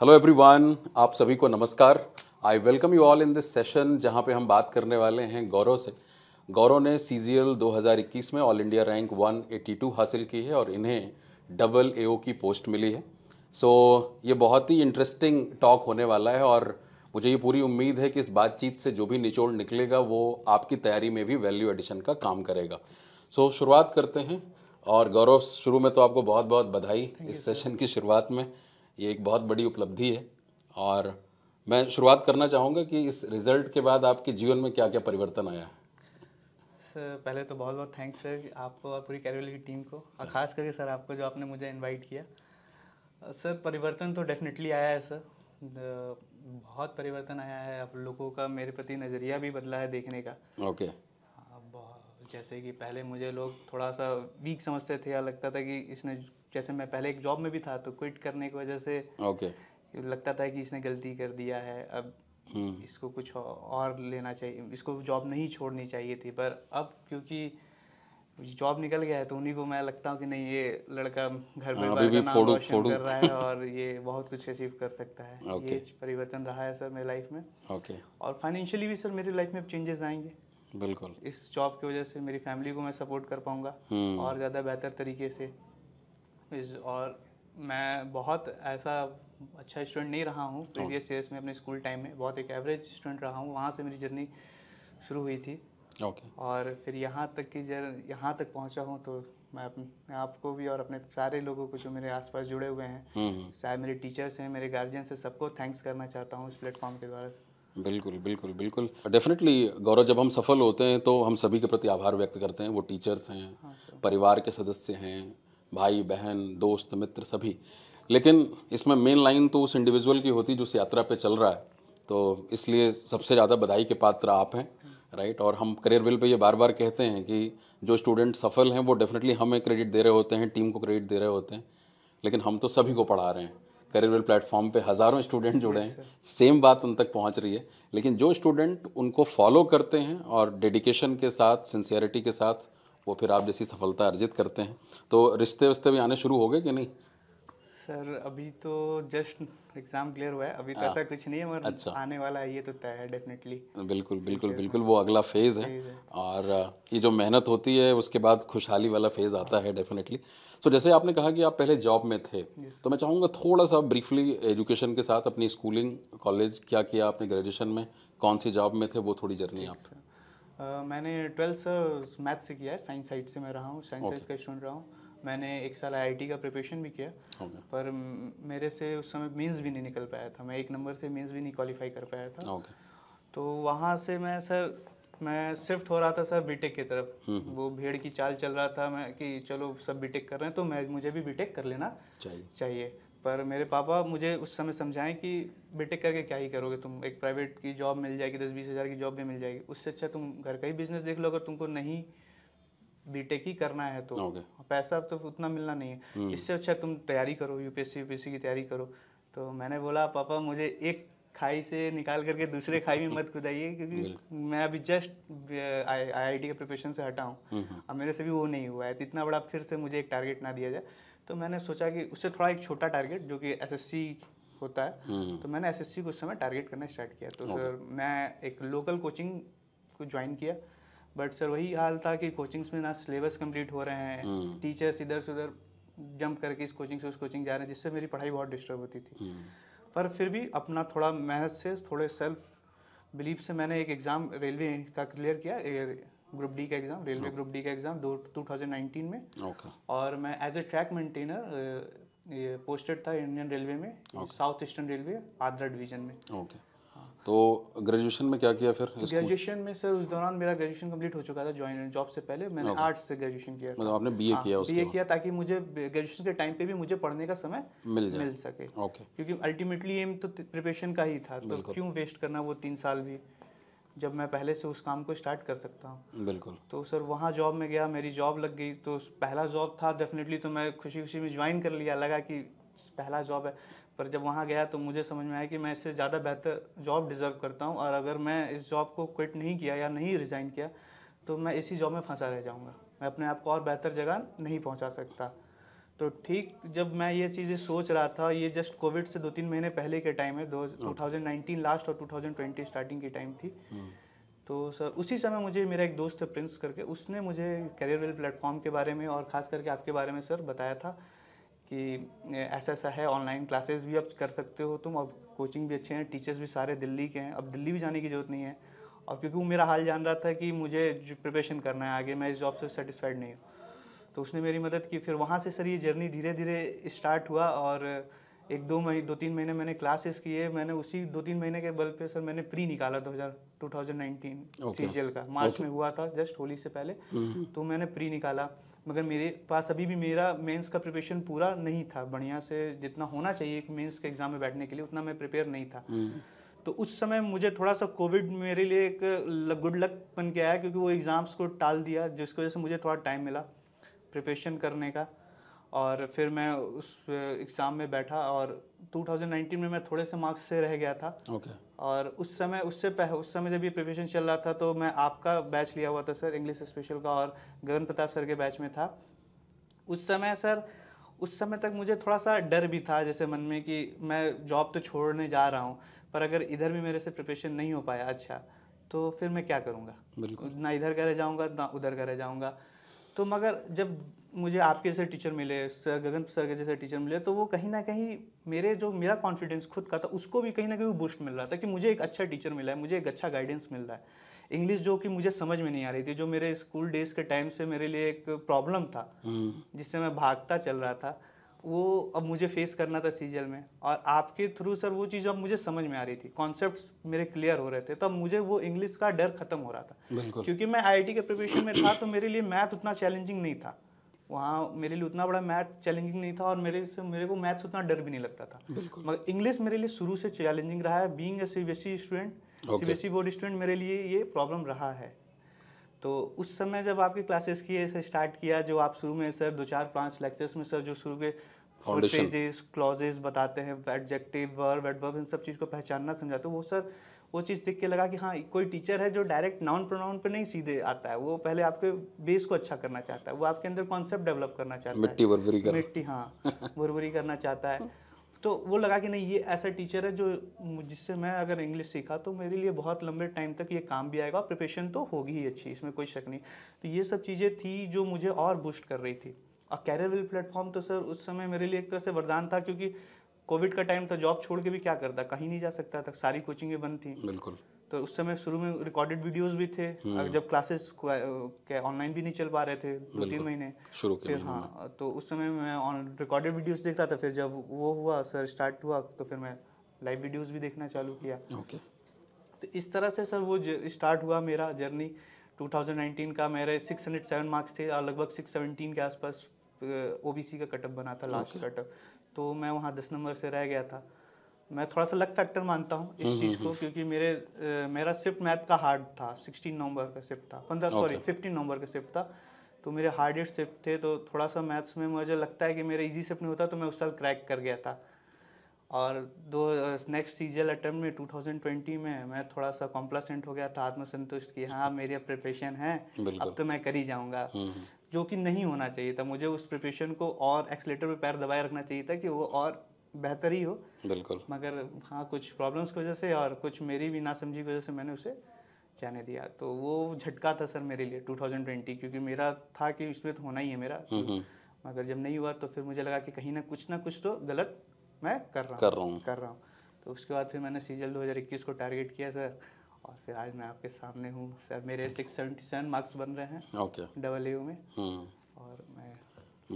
Hello everyone आप सभी को नमस्कार I welcome you all in this session जहां पे हम बात करने वाले हैं गौरव से गौरव ने सी जी दो हज़ार इक्कीस में all India rank one eighty two हासिल की है और इन्हें डबल ए की पोस्ट मिली है सो so, ये बहुत ही इंटरेस्टिंग टॉक होने वाला है और मुझे ये पूरी उम्मीद है कि इस बातचीत से जो भी निचोड़ निकलेगा वो आपकी तैयारी में भी वैल्यू एडिशन का काम करेगा सो so, शुरुआत करते हैं और गौरव शुरू में तो आपको बहुत बहुत बधाई इस सेशन की शुरुआत में ये एक बहुत बड़ी उपलब्धि है और मैं शुरुआत करना चाहूँगा कि इस रिज़ल्ट के बाद आपके जीवन में क्या क्या परिवर्तन आया है सर पहले तो बहुत बहुत थैंक्स सर आपको और पूरी कैरियर की टीम को और ख़ास करके सर आपको जो आपने मुझे इनवाइट किया सर परिवर्तन तो डेफिनेटली आया है सर बहुत परिवर्तन आया है अब लोगों का मेरे प्रति नज़रिया भी बदला है देखने का ओके okay. हाँ, जैसे कि पहले मुझे लोग थोड़ा सा वीक समझते थे या लगता था कि इसने जैसे मैं पहले एक जॉब में भी था तो क्विट करने की वजह से ओके okay. लगता था कि इसने गलती कर दिया है अब हम्म। इसको कुछ और लेना चाहिए इसको जॉब नहीं छोड़नी चाहिए थी पर अब क्योंकि जॉब निकल गया है तो उन्हीं को मैं लगता हूँ कि नहीं ये लड़का घर हाँ, परिवार भी फोड़ु, रोशन कर रहा है और ये बहुत कुछ अचीव कर सकता है okay. ये परिवर्तन रहा है सर मेरी लाइफ में ओके okay. और फाइनेंशियली भी सर मेरी लाइफ में अब चेंजेस आएंगे बिल्कुल इस जॉब की वजह से मेरी फैमिली को मैं सपोर्ट कर पाऊंगा हम्म। और ज़्यादा बेहतर तरीके से और मैं बहुत ऐसा अच्छा स्टूडेंट नहीं रहा हूँ प्रीवियस ईयर्स में अपने स्कूल टाइम में बहुत एक एवरेज स्टूडेंट रहा हूँ वहाँ से मेरी जर्नी शुरू हुई थी okay. और फिर यहाँ तक की जर यहाँ तक पहुँचा हूँ तो मैं अपने आपको भी और अपने सारे लोगों को जो मेरे आसपास जुड़े हुए हैं चाहे हम्म, हम्म। मेरे टीचर्स हैं मेरे गार्जियन से सबको थैंक्स करना चाहता हूँ इस प्लेटफॉर्म के द्वारा बिल्कुल बिल्कुल बिल्कुल डेफिनेटली गौरव जब हम सफल होते हैं तो हम सभी के प्रति आभार व्यक्त करते हैं वो टीचर्स हैं हाँ, परिवार के सदस्य हैं भाई बहन दोस्त मित्र सभी लेकिन इसमें मेन लाइन तो उस इंडिविजुअल की होती जो उस यात्रा पे चल रहा है तो इसलिए सबसे ज़्यादा बधाई के पात्र आप हैं राइट और हम करियर विल पे ये बार बार कहते हैं कि जो स्टूडेंट सफल हैं वो डेफिनेटली हमें क्रेडिट दे रहे होते हैं टीम को क्रेडिट दे रहे होते हैं लेकिन हम तो सभी को पढ़ा रहे हैं करियर विल प्लेटफॉर्म पे हज़ारों स्टूडेंट जुड़े हैं सेम बात उन तक पहुंच रही है लेकिन जो स्टूडेंट उनको फॉलो करते हैं और डेडिकेशन के साथ सिंसियरिटी के साथ वो फिर आप जैसी सफलता अर्जित करते हैं तो रिश्ते वस्ते भी आने शुरू हो गए कि नहीं सर अभी तो जस्ट एग्जाम क्लियर हुआ है अभी तो ऐसा कुछ नहीं है अच्छा। आने वाला है ये तो तय है डेफिनेटली बिल्कुल बिल्कुल बिल्कुल वो अगला फेज़ है।, है और ये जो मेहनत होती है उसके बाद खुशहाली वाला फेज़ आता है डेफिनेटली सो जैसे आपने कहा कि आप पहले जॉब में थे तो मैं चाहूँगा थोड़ा सा ब्रीफली एजुकेशन के साथ अपनी स्कूलिंग कॉलेज क्या किया आपने ग्रेजुएशन में कौन सी जॉब में थे वो थोड़ी जर्नी आप मैंने ट्वेल्थ मैथ से किया है साइंस साइड से मैं रहा हूँ साइंस साइड का स्टूडेंट रहा हूँ मैंने एक साल आईआईटी का प्रिपरेशन भी किया okay. पर मेरे से उस समय मीन्स भी नहीं निकल पाया था मैं एक नंबर से मीन्स भी नहीं क्वालिफाई कर पाया था okay. तो वहाँ से मैं सर मैं शिफ्ट हो रहा था सर बीटेक की तरफ हम्म, हम्म। वो भीड़ की चाल चल रहा था मैं कि चलो सब बीटेक कर रहे हैं तो मैं मुझे भी बीटेक कर लेना चाहिए चाहिए पर मेरे पापा मुझे उस समय समझाएं कि बेटे करके क्या ही करोगे तुम एक प्राइवेट की जॉब मिल जाएगी दस बीस हज़ार की जॉब भी मिल जाएगी उससे अच्छा तुम घर का ही बिजनेस देख लो अगर तुमको नहीं बीटेक ही करना है तो okay. पैसा तो उतना मिलना नहीं है hmm. इससे अच्छा तुम तैयारी करो यूपीएससी यूपीएससी की तैयारी करो तो मैंने बोला पापा मुझे एक खाई से निकाल करके दूसरे खाई में मत कुदाइए क्योंकि मैं अभी जस्ट आई आई टी के प्रिपरेशन से हटा हूँ hmm, hmm. अब मेरे से भी वो नहीं हुआ है तो इतना बड़ा फिर से मुझे एक टारगेट ना दिया जाए तो मैंने सोचा कि उससे थोड़ा एक छोटा टारगेट जो कि एसएससी होता है हम्म। तो मैंने एसएससी को उस समय टारगेट करना स्टार्ट किया तो सर मैं एक लोकल कोचिंग को ज्वाइन किया बट सर वही हाल था कि कोचिंग्स में ना सिलेबस कंप्लीट हो रहे हैं टीचर्स इधर से उधर जंप करके इस कोचिंग से उस कोचिंग जा रहे हैं जिससे मेरी पढ़ाई बहुत डिस्टर्ब होती थी हम्म। पर फिर भी अपना थोड़ा मेहनत से थोड़े सेल्फ बिलीव से मैंने एक एग्ज़ाम रेलवे का क्लियर किया ग्रुप डी का एग्जाम रेलवे ग्रुप डी का एग्जाम टू थाउजेंड नाइनटीन में okay. और मैं एज ए ट्रैक मेंटेनर ये पोस्टेड था इंडियन रेलवे में south eastern railway Adra division में ओके तो ग्रेजुएशन में क्या किया फिर ग्रेजुएशन में सर उस दौरान मेरा ग्रेजुएशन कंप्लीट हो चुका था ज्वाइन जॉब से पहले मैंने आर्ट्स से ग्रेजुएशन किया मतलब आपने बीए हाँ, किया बीए किया ताकि मुझे ग्रेजुएशन के टाइम पे भी मुझे पढ़ने का समय मिल मिल सके ओके क्योंकि अल्टीमेटली एम तो प्रिपरेशन का ही था तो क्यों वेस्ट करना वो तीन साल भी जब मैं पहले से उस काम को स्टार्ट कर सकता हूँ बिल्कुल तो सर वहाँ जॉब में गया मेरी जॉब लग गई तो पहला जॉब था डेफिनेटली तो मैं खुशी खुशी में ज्वाइन कर लिया लगा कि पहला जॉब है पर जब वहाँ गया तो मुझे समझ में आया कि मैं इससे ज़्यादा बेहतर जॉब डिज़र्व करता हूँ और अगर मैं इस जॉब को क्विट नहीं किया या नहीं रिज़ाइन किया तो मैं इसी जॉब में फंसा रह जाऊँगा मैं अपने आप को और बेहतर जगह नहीं पहुँचा सकता तो ठीक जब मैं ये चीज़ें सोच रहा था ये जस्ट कोविड से दो तीन महीने पहले के टाइम है दो टू थाउजेंड नाइनटीन लास्ट और टू थाउजेंड ट्वेंटी स्टार्टिंग की टाइम थी हाँ। तो सर उसी समय मुझे मेरा एक दोस्त है प्रिंस करके उसने मुझे करियर वेल प्लेटफॉर्म के बारे में और ख़ास करके आपके बारे में सर बताया था कि ऐसा ऐसा है ऑनलाइन क्लासेस भी अब कर सकते हो तुम अब कोचिंग भी अच्छे हैं टीचर्स भी सारे दिल्ली के हैं अब दिल्ली भी जाने की ज़रूरत नहीं है और क्योंकि वो मेरा हाल जान रहा था कि मुझे प्रिपरेशन करना है आगे मैं इस जॉब से सेटिस्फाइड नहीं हूँ तो उसने मेरी मदद की फिर वहाँ से सर ये जर्नी धीरे धीरे स्टार्ट हुआ और एक दो महीने दो तीन महीने मैंने क्लासेस किए मैंने उसी दो तीन महीने के बल पे सर मैंने प्री निकाला दो टू थाउजेंड नाइनटीन सीजीएल का मार्च okay. में हुआ था जस्ट होली से पहले हम्म। तो मैंने प्री निकाला मगर मेरे पास अभी भी मेरा मेंस का प्रिपरेशन पूरा नहीं था बढ़िया से जितना होना चाहिए एक मेंस के एग्ज़ाम में बैठने के लिए उतना मैं प्रिपेयर नहीं था हम्म। तो उस समय मुझे थोड़ा सा कोविड मेरे लिए एक गुड लक बन के आया क्योंकि वो एग्ज़ाम्स को टाल दिया जिसकी वजह से मुझे थोड़ा टाइम मिला प्रिपरेशन करने का और फिर मैं उस एग्ज़ाम में बैठा और 2019 में मैं थोड़े से मार्क्स से रह गया था ओके okay. और उस समय उससे पह उस समय जब ये प्रिपरेशन चल रहा था तो मैं आपका बैच लिया हुआ था सर इंग्लिश स्पेशल का और गगन प्रताप सर के बैच में था उस समय सर उस समय तक मुझे थोड़ा सा डर भी था जैसे मन में कि मैं जॉब तो छोड़ने जा रहा हूँ पर अगर इधर भी मेरे से प्रिपरेशन नहीं हो पाया अच्छा तो फिर मैं क्या करूँगा बिल्कुल ना इधर का रह जाऊँगा ना उधर का रह जाऊँगा तो मगर जब मुझे आपके जैसे टीचर मिले सर गगन सर के जैसे टीचर मिले तो वो कहीं ना कहीं मेरे जो मेरा कॉन्फिडेंस खुद का था उसको भी कहीं ना कहीं बूस्ट मिल रहा था कि मुझे एक अच्छा टीचर मिला है मुझे एक अच्छा गाइडेंस मिल रहा है इंग्लिश जो कि मुझे समझ में नहीं आ रही थी जो मेरे स्कूल डेज के टाइम से मेरे लिए एक प्रॉब्लम था हम्म। जिससे मैं भागता चल रहा था वो अब मुझे फेस करना था सीजल में और आपके थ्रू सर वो चीज़ अब मुझे समझ में आ रही थी कॉन्सेप्ट मेरे क्लियर हो रहे थे तब मुझे वो इंग्लिश का डर खत्म हो रहा था क्योंकि मैं आई के प्रिपरेशन में था तो मेरे लिए मैथ उतना चैलेंजिंग नहीं था वहाँ मेरे लिए उतना बड़ा मैथ चैलेंजिंग नहीं था और मेरे से मेरे को मैथ्स उतना डर भी नहीं लगता था मगर इंग्लिश मेरे लिए शुरू से चैलेंजिंग रहा है being a C B S E student C B board student मेरे लिए ये प्रॉब्लम रहा है तो उस समय जब आपके क्लासेस किए स्टार्ट किया जो आप शुरू में सर दो चार पाँच लेक्चर्स में सर जो शुरू के फ्रेजेस क्लॉजेस बताते हैं एडजेक्टिव वर्ब एडवर्ब इन सब चीज़ को पहचानना समझाते हैं वो सर वो चीज़ देख के लगा कि हाँ कोई टीचर है जो डायरेक्ट नाउन प्रोनाउन पे नहीं सीधे आता है वो पहले आपके बेस को अच्छा करना चाहता है वो आपके अंदर कॉन्सेप्ट डेवलप करना चाहता मिट्टी है मिट्टी कर। मिट्टी हाँ भुरभुरी करना चाहता है तो वो लगा कि नहीं ये ऐसा टीचर है जो जिससे मैं अगर इंग्लिश सीखा तो मेरे लिए बहुत लंबे टाइम तक ये काम भी आएगा प्रिपेशन प्रिपरेशन तो होगी ही अच्छी इसमें कोई शक नहीं तो ये सब चीज़ें थी जो मुझे और बूस्ट कर रही थी और कैरियर प्लेटफॉर्म तो सर उस समय मेरे लिए एक तरह से वरदान था क्योंकि कोविड का टाइम था जॉब छोड़ के भी क्या करता कहीं नहीं जा सकता था सारी कोचिंगें बंद थी बिल्कुल तो उस समय शुरू में रिकॉर्डेड वीडियोस भी थे हम्म। जब क्लासेस ऑनलाइन भी नहीं चल पा रहे थे दो तीन महीने शुरू फिर हाँ तो उस समय मैं ऑन रिकॉर्डेड वीडियोस देख रहा था फिर जब वो हुआ सर स्टार्ट हुआ तो फिर मैं लाइव वीडियोस भी देखना चालू किया ओके तो इस तरह से सर वो स्टार्ट हुआ मेरा जर्नी 2019 का मेरे 607 मार्क्स थे और लगभग 617 के आसपास ओबीसी का कटअप बना था लास्ट कटअप तो मैं वहाँ दस नंबर से रह गया था मैं थोड़ा सा लक फैक्टर मानता हूँ इस हम्म, चीज़ को हम्म, हम्म। क्योंकि मेरे आ, मेरा शिफ्ट मैथ का हार्ड था सिक्सटीन नवंबर का शिफ्ट था पंद्रह सॉरी फिफ्टीन नवंबर का शिफ्ट था तो मेरे हार्डेस्ट शिफ्ट थे तो थोड़ा सा मैथ्स में मुझे लगता है कि मेरा इजी शिफ्ट नहीं होता तो मैं उस साल क्रैक कर गया था और दो नेक्स्ट सीजल अटैम्प्ट में 2020 में मैं थोड़ा सा कॉम्प्लासेंट हो गया था आत्मसंतुष्ट कि हाँ मेरी प्रिपरेशन है अब तो मैं कर ही जाऊँगा जो कि नहीं होना चाहिए था मुझे उस प्रिपरेशन को और एक्सलेटर पे पैर दबाए रखना चाहिए था कि वो और बेहतर ही हो बिल्कुल मगर हाँ कुछ प्रॉब्लम्स की वजह से और कुछ मेरी भी नासमझी की वजह से मैंने उसे जाने दिया तो वो झटका था सर मेरे लिए 2020 क्योंकि मेरा था कि इसमें तो होना ही है मेरा हम्म, हम्म। मगर जब नहीं हुआ तो फिर मुझे लगा कि कहीं ना कुछ ना कुछ तो गलत मैं कर रहा हूँ कर रहा हूँ तो उसके बाद फिर मैंने सीजल 2021 को टारगेट किया सर और फिर आज मैं आपके सामने हूँ सर मेरे सिक्स सेवेंटी सेवन मार्क्स बन रहे हैं ओके डबल यू में हम्म। और मैं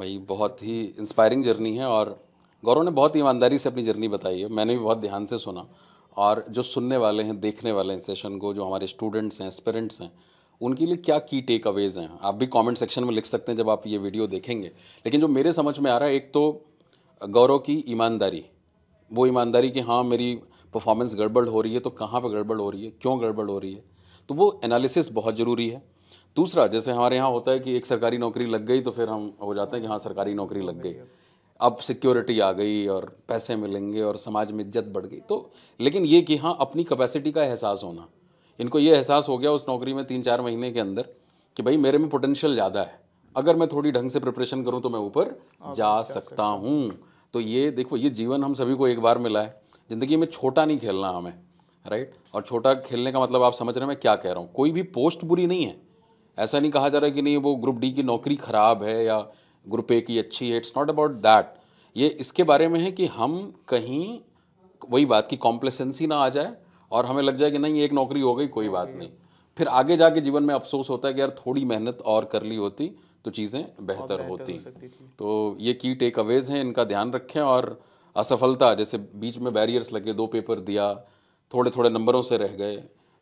भाई बहुत ही इंस्पायरिंग जर्नी है और गौरव ने बहुत ईमानदारी से अपनी जर्नी बताई है मैंने भी बहुत ध्यान से सुना और जो सुनने वाले हैं देखने वाले हैं सेशन को जो हमारे स्टूडेंट्स हैं एस्पेरेंट्स हैं उनके लिए क्या की टेक अवेज हैं आप भी कमेंट सेक्शन में लिख सकते हैं जब आप ये वीडियो देखेंगे लेकिन जो मेरे समझ में आ रहा है एक तो गौरव की ईमानदारी वो ईमानदारी कि हाँ मेरी परफॉर्मेंस गड़बड़ हो रही है तो कहाँ पर गड़बड़ हो रही है क्यों गड़बड़ हो रही है तो वो एनालिसिस बहुत ज़रूरी है दूसरा जैसे हमारे यहाँ होता है कि एक सरकारी नौकरी लग गई तो फिर हम हो जाते हैं कि हाँ सरकारी नौकरी लग गई अब सिक्योरिटी आ गई और पैसे मिलेंगे और समाज में इज्जत बढ़ गई तो लेकिन ये कि हाँ अपनी कैपेसिटी का एहसास होना इनको ये एहसास हो गया उस नौकरी में तीन चार महीने के अंदर कि भाई मेरे में पोटेंशियल ज़्यादा है अगर मैं थोड़ी ढंग से प्रिपरेशन करूँ तो मैं ऊपर जा सकता हूँ तो ये देखो ये जीवन हम सभी को एक बार मिला है ज़िंदगी में छोटा नहीं खेलना हमें राइट और छोटा खेलने का मतलब आप समझ रहे हैं मैं क्या कह रहा हूँ कोई भी पोस्ट बुरी नहीं है ऐसा नहीं कहा जा रहा है कि नहीं वो ग्रुप डी की नौकरी ख़राब है या ग्रुप ए की अच्छी है इट्स नॉट अबाउट दैट ये इसके बारे में है कि हम कहीं वही बात की कॉम्प्लेसेंसी ना आ जाए और हमें लग जाए कि नहीं एक नौकरी हो गई कोई बात नहीं फिर आगे जाके जीवन में अफसोस होता है कि यार थोड़ी मेहनत और कर ली होती तो चीज़ें बेहतर होती तो ये की टेक अवेज हैं इनका ध्यान रखें और असफलता जैसे बीच में बैरियर्स लगे दो पेपर दिया थोड़े थोड़े नंबरों से रह गए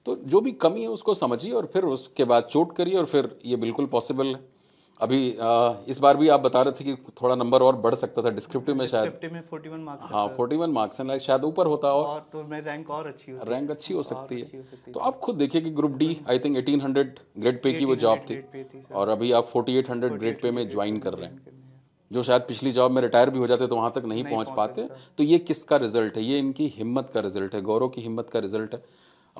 तो जो भी कमी है उसको समझिए और फिर उसके बाद चोट करिए और फिर ये बिल्कुल पॉसिबल है अभी आ, इस बार भी आप बता रहे थे कि थोड़ा नंबर और बढ़ सकता था डिस्क्रिप्टिव में शायद हाँ फोर्टी मार्क्स हाँ मार्क्स है शायद ऊपर होता और, और तो मैं रैंक और अच्छी रैंक अच्छी हो सकती है तो आप खुद देखिए कि group D I think hundred grade pay की वो जॉब थी और अभी आप हंड्रेड ग्रेड पे में ज्वाइन कर रहे हैं जो शायद पिछली जॉब में रिटायर भी हो जाते तो वहाँ तक नहीं, नहीं पहुँच पाते तो ये किसका रिजल्ट है ये इनकी हिम्मत का रिजल्ट है गौरव की हिम्मत का रिजल्ट है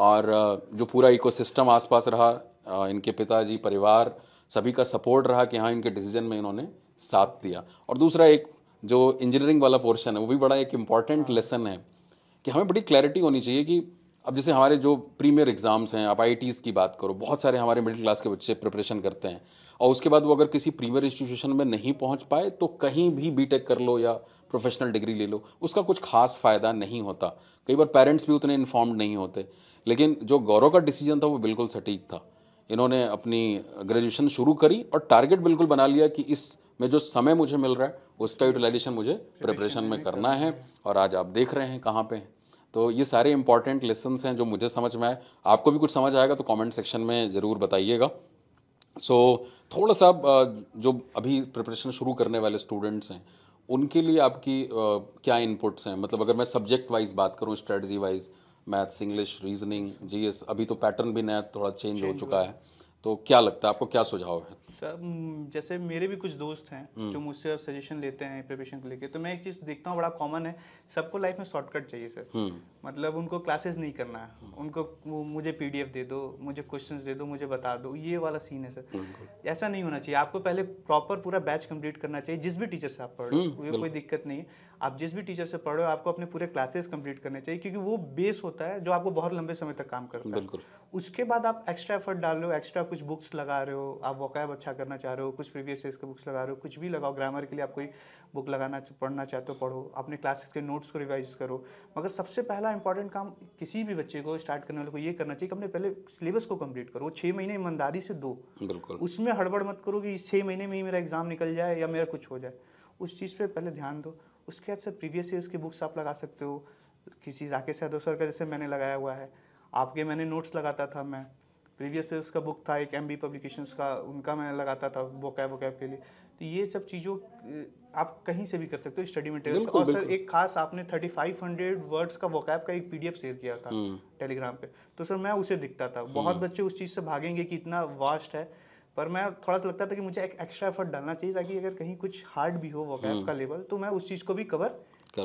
और जो पूरा इकोसिस्टम आसपास रहा इनके पिताजी परिवार सभी का सपोर्ट रहा कि हाँ इनके डिसीजन में इन्होंने साथ दिया और दूसरा एक जो इंजीनियरिंग वाला पोर्शन है वो भी बड़ा एक इम्पॉर्टेंट लेसन हाँ। है कि हमें बड़ी क्लैरिटी होनी चाहिए कि अब जैसे हमारे जो प्रीमियर एग्ज़ाम्स हैं आप आई की बात करो बहुत सारे हमारे मिडिल क्लास के बच्चे प्रिपरेशन करते हैं और उसके बाद वो अगर किसी प्रीमियर इंस्टीट्यूशन में नहीं पहुंच पाए तो कहीं भी बीटेक कर लो या प्रोफेशनल डिग्री ले लो उसका कुछ खास फ़ायदा नहीं होता कई बार पेरेंट्स भी उतने इन्फॉर्म्ड नहीं होते लेकिन जो गौरव का डिसीजन था वो बिल्कुल सटीक था इन्होंने अपनी ग्रेजुएशन शुरू करी और टारगेट बिल्कुल बना लिया कि इस में जो समय मुझे मिल रहा है उसका यूटिलाइजेशन मुझे प्रिपरेशन में करना है और आज आप देख रहे हैं कहाँ पर हैं तो ये सारे इंपॉर्टेंट लेसन्स हैं जो मुझे समझ में आए आपको भी कुछ समझ आएगा तो कमेंट सेक्शन में ज़रूर बताइएगा सो so, थोड़ा सा जो अभी प्रिपरेशन शुरू करने वाले स्टूडेंट्स हैं उनके लिए आपकी क्या इनपुट्स हैं मतलब अगर मैं सब्जेक्ट वाइज बात करूँ strategy wise maths English reasoning GS अभी तो पैटर्न भी नया थोड़ा चेंज हो चुका है तो क्या लगता है आपको क्या सुझाव है सर जैसे मेरे भी कुछ दोस्त हैं हम्म। जो मुझसे अब सजेशन लेते हैं प्रिपरेशन को लेके तो मैं एक चीज़ देखता हूँ बड़ा कॉमन है सबको लाइफ में शॉर्टकट चाहिए सर हम्म। मतलब उनको क्लासेस नहीं करना है हम्म। उनको मुझे पीडीएफ दे दो मुझे क्वेश्चंस दे दो मुझे बता दो ये वाला सीन है सर ऐसा नहीं होना चाहिए आपको पहले प्रॉपर पूरा बैच कंप्लीट करना चाहिए जिस भी टीचर से आप पढ़ रहे हो कोई दिक्कत नहीं है आप जिस भी टीचर से पढ़ रहे हो आपको अपने पूरे क्लासेस कंप्लीट करने चाहिए क्योंकि वो बेस होता है जो आपको बहुत लंबे समय तक काम करता है बिल्कुल उसके बाद आप एक्स्ट्रा एफर्ट डाल रहे हो एक्स्ट्रा कुछ बुक्स लगा रहे हो आप वक़ैब अच्छा करना चाह रहे हो कुछ प्रीवियस ईयर के बुक्स लगा रहे हो कुछ भी लगाओ ग्रामर के लिए आप कोई बुक लगाना पढ़ना चाहते हो पढ़ो अपने क्लासेस के नोट्स को रिवाइज करो मगर सबसे पहला इंपॉर्टेंट काम किसी भी बच्चे को स्टार्ट करने वाले को ये करना चाहिए कि अपने पहले सिलेबस को कंप्लीट करो छः महीने ईमानदारी से दो बिल्कुल उसमें हड़बड़ मत करो कि छः महीने में ही मेरा एग्ज़ाम निकल जाए या मेरा कुछ हो जाए उस चीज़ पर पहले ध्यान दो उसके बाद सर प्रीवियस ईयर्स की बुक्स आप लगा सकते हो किसी राकेश यादव सर का जैसे मैंने लगाया हुआ है आपके मैंने नोट्स लगाता था मैं प्रीवियस ईयर्स का बुक था एक एम बी पब्लिकेशंस का उनका मैं लगाता था वोकैब वोकैब के लिए तो ये सब चीज़ों आप कहीं से भी कर सकते हो स्टडी मटेरियल और सर एक खास आपने 3500 वर्ड्स का वोकैब का एक पीडीएफ शेयर किया था टेलीग्राम हम्म। पे तो सर मैं उसे दिखता था बहुत हम्म। बच्चे उस चीज़ से भागेंगे कि इतना वास्ट है पर मैं थोड़ा सा लगता था कि मुझे एक एक्स्ट्रा एफर्ट डालना चाहिए ताकि अगर कहीं कुछ हार्ड भी हो वोकैप हम्म। का लेवल तो मैं उस चीज़ को भी कवर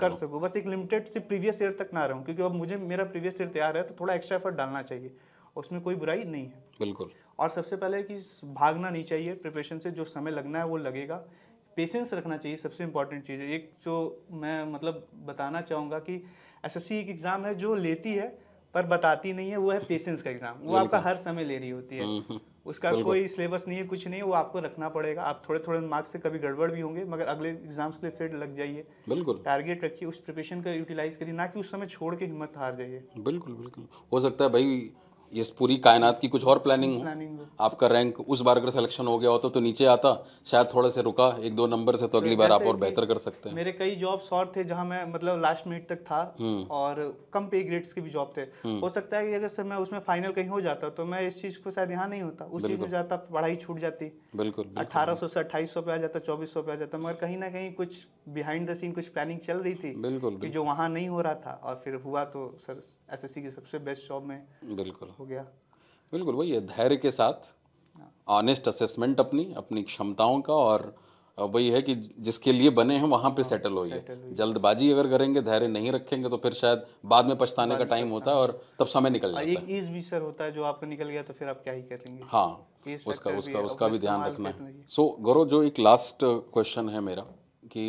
कर सकूँ बस एक लिमिटेड से प्रीवियस ईयर तक ना रहूँ क्योंकि अब मुझे मेरा प्रीवियस ईयर तैयार है तो थोड़ा एक्स्ट्रा एफर्ट डालना चाहिए उसमें कोई बुराई नहीं है बिल्कुल और सबसे पहले कि भागना नहीं चाहिए प्रिपरेशन से जो समय लगना है वो लगेगा पेशेंस रखना चाहिए सबसे इम्पॉर्टेंट चीज़ है एक जो मैं मतलब बताना चाहूँगा कि एस एक एग्ज़ाम है जो लेती है पर बताती नहीं है वो है पेशेंस का एग्ज़ाम वो आपका हर समय ले रही होती है हम्म, हम्म। उसका कोई सिलेबस नहीं है कुछ नहीं है वो आपको रखना पड़ेगा आप थोड़े थोड़े मार्क्स से कभी गड़बड़ भी होंगे मगर अगले एग्जाम्स के लिए फिर लग जाइए बिल्कुल टारगेट रखिए उस प्रिपरेशन का यूटिलाइज करिए ना कि उस समय छोड़ के हिम्मत हार जाइए बिल्कुल बिल्कुल हो सकता है भाई इस पूरी कायनात की कुछ और प्लानिंग हो आपका रैंक उस बार अगर सिलेक्शन हो गया हो तो, तो नीचे आता शायद थोड़ा से रुका एक दो नंबर से तो अगली तो बार आप और बेहतर कर सकते हैं मेरे कई जॉब्स और थे जहां मैं मतलब लास्ट मिनट तक था हम्म। और कम पे ग्रेड्स के भी जॉब थे हम्म। हो सकता है कि अगर सर मैं उसमें फाइनल कहीं हो जाता तो मैं इस चीज को शायद यहाँ नहीं होता उस चीज में जाता पढ़ाई छूट जाती बिल्कुल अठारह सौ से अट्ठाईस सौ पे आ जाता चौबीस सौ पे आ जाता मगर कहीं ना कहीं कुछ बिहाइंड द सीन कुछ प्लानिंग चल रही थी बिल्कुल जो वहाँ नहीं हो रहा था और फिर हुआ तो सर एस की सबसे बेस्ट जॉब में बिल्कुल हो गया बिल्कुल वही धैर्य के साथ ऑनेस्ट असेसमेंट अपनी अपनी क्षमताओं का और वही है कि जिसके लिए बने हैं वहाँ पे आ, सेटल होइए जल्दबाजी अगर करेंगे धैर्य नहीं रखेंगे तो फिर शायद बाद में पछताने का टाइम होता है और तब समय निकल हाँ, जाता है एक ईज भी सर होता है जो आपको निकल गया तो फिर आप क्या ही करेंगे हाँ उसका उसका उसका भी ध्यान रखना है सो गौरव जो एक लास्ट क्वेश्चन है मेरा कि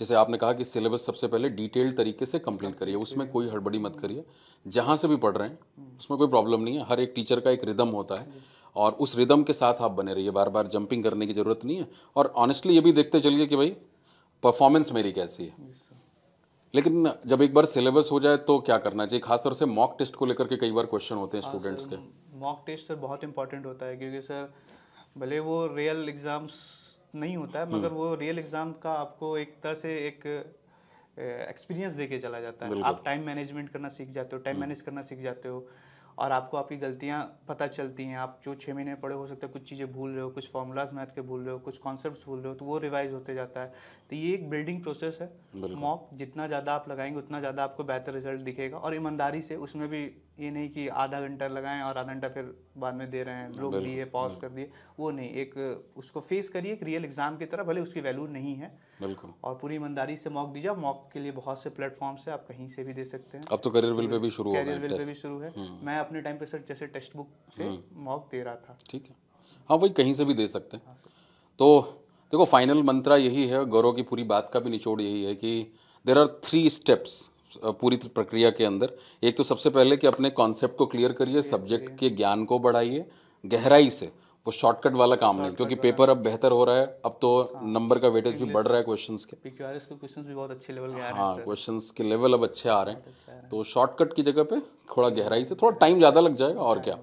जैसे आपने कहा कि सिलेबस सबसे पहले डिटेल्ड तरीके से कंप्लीट करिए उसमें कोई हड़बड़ी मत करिए जहाँ से भी पढ़ रहे हैं उसमें कोई प्रॉब्लम नहीं है हर एक टीचर का एक रिदम होता है और उस रिदम के साथ आप बने रहिए बार बार जंपिंग करने की ज़रूरत नहीं है और ऑनेस्टली ये भी देखते चलिए कि भाई परफॉर्मेंस मेरी कैसी है लेकिन जब एक बार सिलेबस हो जाए तो क्या करना चाहिए खासतौर से मॉक टेस्ट को लेकर के कई बार क्वेश्चन होते हैं हाँ स्टूडेंट्स के मॉक टेस्ट सर बहुत इंपॉर्टेंट होता है क्योंकि सर भले वो रियल एग्ज़ाम्स नहीं होता है मगर हम्म। वो रियल एग्ज़ाम का आपको एक तरह से एक एक्सपीरियंस देके चला जाता है आप टाइम मैनेजमेंट करना सीख जाते हो टाइम हम्म। मैनेज करना सीख जाते हो और आपको आपकी गलतियाँ पता चलती हैं आप जो छः महीने पढ़े हो सकते हैं कुछ चीज़ें भूल रहे हो कुछ फॉर्मूलाज मैथ के भूल रहे हो कुछ कॉन्सेप्ट भूल रहे हो तो वो रिवाइज होते जाता है तो ये एक बिल्डिंग प्रोसेस है मॉक जितना ज़्यादा आप लगाएंगे उतना ज़्यादा आपको बेहतर रिजल्ट दिखेगा और ईमानदारी से उसमें भी ये नहीं कि आधा घंटा लगाएं और आधा घंटा फिर बाद में दे रहे हैं रोक दिए पॉज कर दिए वो नहीं एक उसको फेस करिए एक रियल एग्जाम की तरह भले उसकी वैल्यू नहीं है बिल्कुल और पूरी ईमानदारी से मॉक दीजिए मॉक के लिए बहुत से प्लेटफॉर्म्स है आप कहीं से भी दे सकते हैं अब तो करियर विल पे भी शुरू हो गया पे भी शुरू है हम्म। मैं अपने टाइम पे सर जैसे टेक्स्ट बुक से मॉक हम्म। दे रहा था ठीक है हाँ भाई कहीं से भी दे सकते हैं हाँ, तो देखो फाइनल मंत्रा यही है गौरव की पूरी बात का भी निचोड़ यही है कि देर आर थ्री स्टेप्स पूरी प्रक्रिया के अंदर एक तो सबसे पहले कि अपने कॉन्सेप्ट को क्लियर करिए सब्जेक्ट के ज्ञान को बढ़ाइए गहराई से वो शॉर्टकट वाला काम नहीं क्योंकि पेपर अब बेहतर हो रहा है अब तो नंबर हाँ। का वेटेज भी बढ़ रहा है क्वेश्चन के बहुत अच्छे लेवल हाँ क्वेश्चन के लेवल अब अच्छे आ रहे हैं तो शॉर्टकट की जगह पे थोड़ा गहराई से थोड़ा टाइम ज़्यादा लग जाएगा और क्या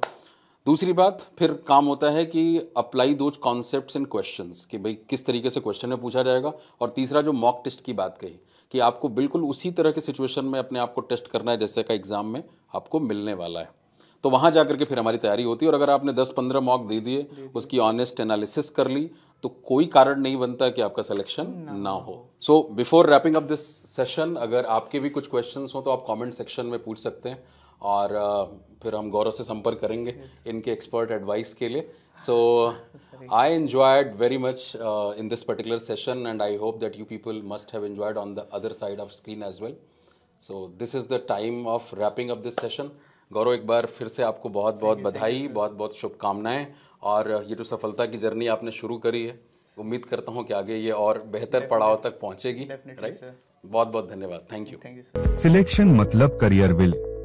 दूसरी बात फिर काम होता है कि apply those concept and question कि भाई किस तरीके से क्वेश्चन में पूछा जाएगा और तीसरा जो मॉक टेस्ट की बात कही कि आपको बिल्कुल उसी तरह के सिचुएशन में अपने आप को टेस्ट करना है जैसे का एग्ज़ाम में आपको मिलने वाला है तो वहाँ जा करके फिर हमारी तैयारी होती है और अगर आपने 10-15 मॉक दे दिए उसकी ऑनेस्ट एनालिसिस कर ली तो कोई कारण नहीं बनता कि आपका सिलेक्शन ना हो so before wrapping up this session अगर आपके भी कुछ क्वेश्चंस हो तो आप कमेंट सेक्शन में पूछ सकते हैं और फिर हम गौरव से संपर्क करेंगे इनके एक्सपर्ट एडवाइस के लिए so I enjoyed very much in this particular session and I hope that you people must have enjoyed on the other side of screen as well so this is the time of wrapping up this session Gaurav एक बार फिर से आपको बहुत बहुत बधाई बहुत बहुत शुभकामनाएं और ये जो सफलता की जर्नी आपने शुरू करी है उम्मीद करता हूँ कि आगे ये और बेहतर पड़ाव तक पहुँचेगी राइट बहुत बहुत धन्यवाद थैंक यू सिलेक्शन मतलब करियर विल